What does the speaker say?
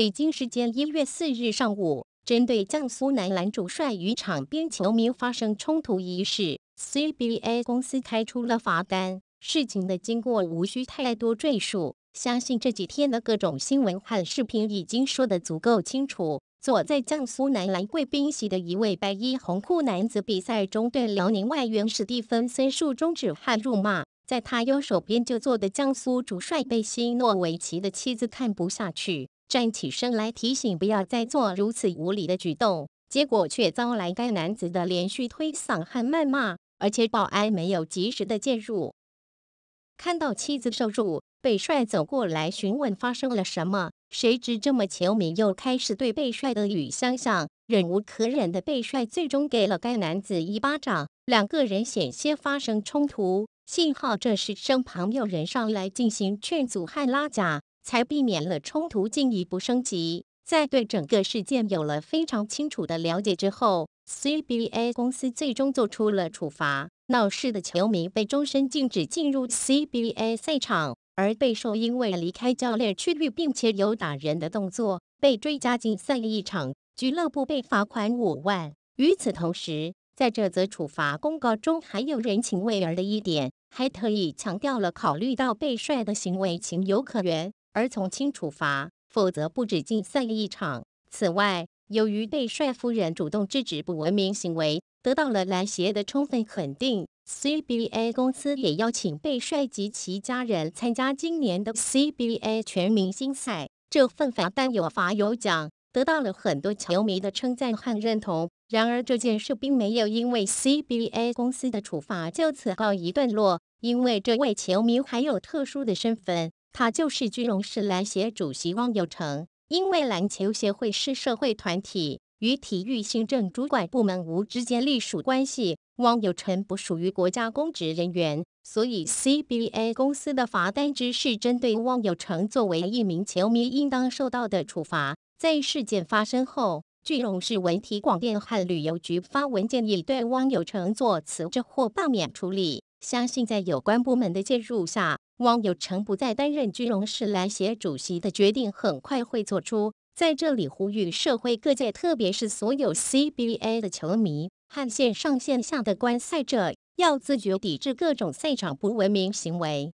北京时间一月四日上午，针对江苏男篮主帅与场边球迷发生冲突一事，CBA 公司开出了罚单。事情的经过无需太多赘述，相信这几天的各种新闻和视频已经说得足够清楚。坐在江苏男篮贵宾席的一位白衣红裤男子，比赛中对辽宁外援史蒂芬森竖中指和辱骂，在他右手边就坐的江苏主帅贝西诺维奇的妻子看不下去。站起身来提醒，不要再做如此无理的举动，结果却遭来该男子的连续推搡和谩骂，而且保安没有及时的介入。看到妻子受辱，北帅走过来询问发生了什么，谁知这么球迷又开始对北帅的语相向，忍无可忍的北帅最终给了该男子一巴掌，两个人险些发生冲突，幸好这时身旁有人上来进行劝阻，和拉架，才避免了冲突进一步升级。在对整个事件有了非常清楚的了解之后，CBA 公司最终做出了处罚：闹事的球迷被终身禁止进入 CBA 赛场，而备受因为离开教练区域并且有打人的动作，被追加禁赛一场。俱乐部被罚款五万。与此同时，在这则处罚公告中，还有人情味儿的一点，还特意强调了考虑到被帅的行为情有可原。而从轻处罚，否则不止禁赛一场。此外，由于贝帅夫人主动制止不文明行为，得到了篮协的充分肯定。CBA 公司也邀请贝帅及其家人参加今年的 CBA 全明星赛。这份罚单有罚有奖，得到了很多球迷的称赞和认同。然而，这件事并没有因为 CBA 公司的处罚就此告一段落，因为这位球迷还有特殊的身份。他就是句容市篮协主席汪有成。因为篮球协会是社会团体，与体育行政主管部门无直接隶属关系，汪有成不属于国家公职人员，所以 CBA 公司的罚单只是针对汪有成作为一名球迷应当受到的处罚。在事件发生后，句容市文体广电和旅游局发文建议对汪有成做辞职或罢免处理。相信在有关部门的介入下。网有成不再担任军容市篮协主席的决定很快会做出。在这里呼吁社会各界，特别是所有 CBA 的球迷和线上线下的观赛者，要自觉抵制各种赛场不文明行为。